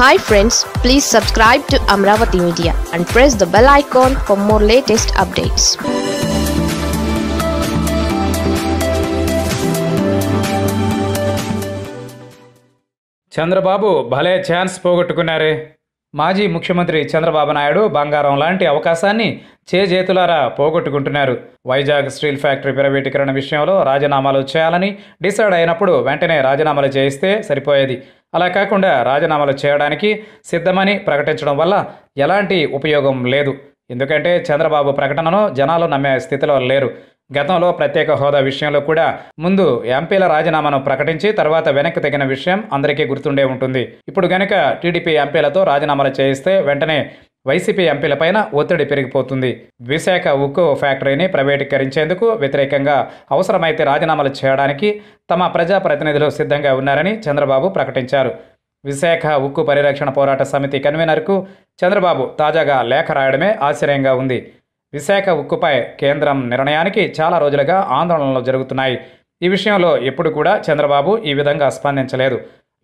hi friends please subscribe to Amaravati media and press the bell icon for more latest updates Chandrababu భలే chance పోగొట్టుకున్నారే మాజీ ముఖ్యమంత్రి చంద్రబాబు నాయుడు బంగారం లాంటి అవకాశాన్ని చేజేతులారా పోగొట్టుకుంటున్నారు వైజాగ్ స్టీల్ ఫ్యాక్టరీ ప్రైవేటీకరణ విషయంలో రాజీనామాలు చేయాలని డిసైడ్ అయినప్పుడు వెంటనే రాజీనామాలు చేయిస్తే సరిపోయేది అలా కాకుండా రాజీనామాలు చేయడానికి సిద్ధమని ప్రకటించడం వల్ల ఎలాంటి ఉపయోగం లేదు ఎందుకంటే చంద్రబాబు ప్రకటనను జనాలు నమ్మే స్థితిలో లేరు గతంలో ప్రత్యేక హోదా విషయంలో కూడా ముందు ఎంపీల రాజీనామాను ప్రకటించి తర్వాత వెనక్కి తగిన విషయం అందరికీ గుర్తుండే ఉంటుంది ఇప్పుడు గనక టీడీపీ ఎంపీలతో రాజీనామాలు చేయిస్తే వెంటనే వైసీపీ ఎంపీలపైన ఒత్తిడి పెరిగిపోతుంది విశాఖ ఉక్కు ఫ్యాక్టరీని ప్రైవేటీకరించేందుకు వ్యతిరేకంగా అవసరమైతే రాజీనామాలు చేయడానికి తమ ప్రజాప్రతినిధులు సిద్ధంగా ఉన్నారని చంద్రబాబు ప్రకటించారు విశాఖ ఉక్కు పరిరక్షణ పోరాట సమితి కన్వీనర్కు చంద్రబాబు తాజాగా లేఖ రాయడమే ఆశ్చర్యంగా ఉంది విశాఖ ఉక్కుపై కేంద్రం నిర్ణయానికి చాలా రోజులుగా ఆందోళనలు జరుగుతున్నాయి ఈ విషయంలో ఎప్పుడు కూడా చంద్రబాబు ఈ విధంగా స్పందించలేదు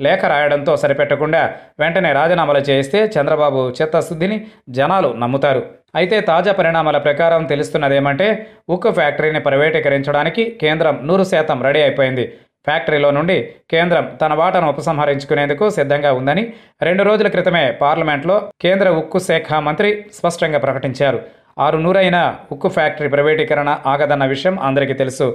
లేఖ రాయడంతో సరిపెట్టకుండా వెంటనే రాజీనామాలు చేస్తే చంద్రబాబు చిత్తశుద్ధిని జనాలు నమ్ముతారు అయితే తాజా పరిణామాల ప్రకారం తెలుస్తున్నదేమంటే ఉక్కు ఫ్యాక్టరీని ప్రైవేటీకరించడానికి కేంద్రం నూరు శాతం రెడీ అయిపోయింది ఫ్యాక్టరీలో నుండి కేంద్రం తన వాటను ఉపసంహరించుకునేందుకు సిద్ధంగా ఉందని రెండు రోజుల క్రితమే పార్లమెంట్లో కేంద్ర ఉక్కు శాఖ మంత్రి స్పష్టంగా ప్రకటించారు ఆరు నూరైన ఉక్కు ఫ్యాక్టరీ ప్రైవేటీకరణ ఆగదన్న విషయం అందరికీ తెలుసు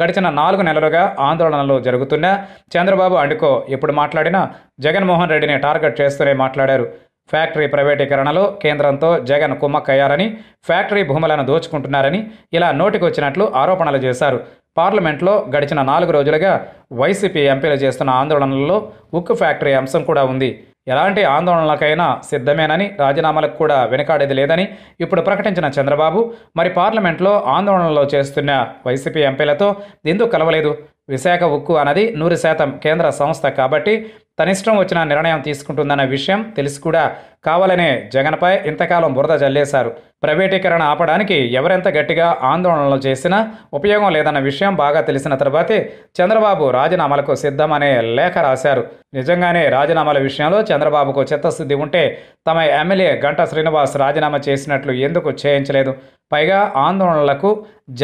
గడిచిన నాలుగు నెలలుగా ఆందోళనలు జరుగుతున్న చంద్రబాబు అండుకో ఎప్పుడు మాట్లాడినా జగన్మోహన్ రెడ్డిని టార్గెట్ చేస్తూనే మాట్లాడారు ఫ్యాక్టరీ ప్రైవేటీకరణలో కేంద్రంతో జగన్ కుమ్మక్కయ్యారని ఫ్యాక్టరీ భూములను దోచుకుంటున్నారని ఇలా నోటికొచ్చినట్లు ఆరోపణలు చేశారు పార్లమెంట్లో గడిచిన నాలుగు రోజులుగా వైసీపీ ఎంపీలు చేస్తున్న ఆందోళనలలో ఉక్కు ఫ్యాక్టరీ అంశం కూడా ఉంది ఎలాంటి ఆందోళనలకైనా సిద్ధమేనని రాజీనామాలకు కూడా వెనుకాడేది లేదని ఇప్పుడు ప్రకటించిన చంద్రబాబు మరి పార్లమెంట్లో ఆందోళనలో చేస్తున్న వైసీపీ ఎంపీలతో ఎందుకు కలవలేదు విశాఖ ఉక్కు అన్నది నూరు శాతం కేంద్ర సంస్థ కాబట్టి తనిష్టం వచ్చిన నిర్ణయం తీసుకుంటుందన్న విషయం తెలిసి కూడా కావాలనే జగన్పై ఇంతకాలం బురద జల్లేశారు ప్రైవేటీకరణ ఆపడానికి ఎవరెంత గట్టిగా ఆందోళనలు చేసినా ఉపయోగం లేదన్న విషయం బాగా తెలిసిన తర్వాతే చంద్రబాబు రాజీనామాలకు సిద్ధమనే లేఖ రాశారు నిజంగానే రాజీనామాల విషయంలో చంద్రబాబుకు చిత్తశుద్ధి ఉంటే తమ ఎమ్మెల్యే గంట శ్రీనివాస్ రాజీనామా చేసినట్లు ఎందుకు చేయించలేదు పైగా ఆందోళనలకు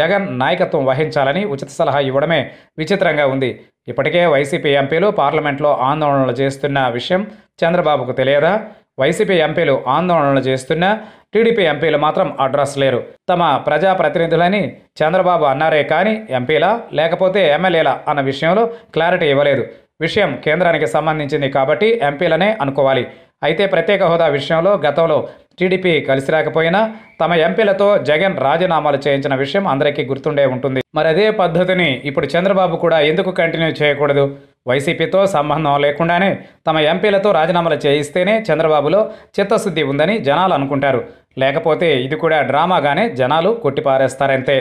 జగన్ నాయకత్వం వహించాలని ఉచిత సలహా ఇవ్వడమే విచిత్రంగా ఉంది ఇప్పటికే వైసీపీ ఎంపీలు పార్లమెంట్లో ఆందోళనలు చేస్తున్న విషయం చంద్రబాబుకు తెలియదా వైసీపీ ఎంపీలు ఆందోళనలు చేస్తున్న టీడీపీ ఎంపీలు మాత్రం అడ్రస్ లేరు తమ ప్రజాప్రతినిధులని చంద్రబాబు అన్నారే కానీ ఎంపీలా లేకపోతే ఎమ్మెల్యేలా అన్న విషయంలో క్లారిటీ ఇవ్వలేదు విషయం కేంద్రానికి సంబంధించింది కాబట్టి ఎంపీలనే అనుకోవాలి అయితే ప్రత్యేక హోదా విషయంలో గతంలో టీడీపీ కలిసి రాకపోయినా తమ ఎంపీలతో జగన్ రాజీనామాలు చేయించిన విషయం అందరికీ గుర్తుండే ఉంటుంది మరి అదే పద్ధతిని ఇప్పుడు చంద్రబాబు కూడా ఎందుకు కంటిన్యూ చేయకూడదు వైసీపీతో సంబంధం లేకుండానే తమ ఎంపీలతో రాజీనామాలు చేయిస్తేనే చంద్రబాబులో చిత్తశుద్ధి ఉందని జనాలు అనుకుంటారు లేకపోతే ఇది కూడా డ్రామాగానే జనాలు కొట్టిపారేస్తారంతే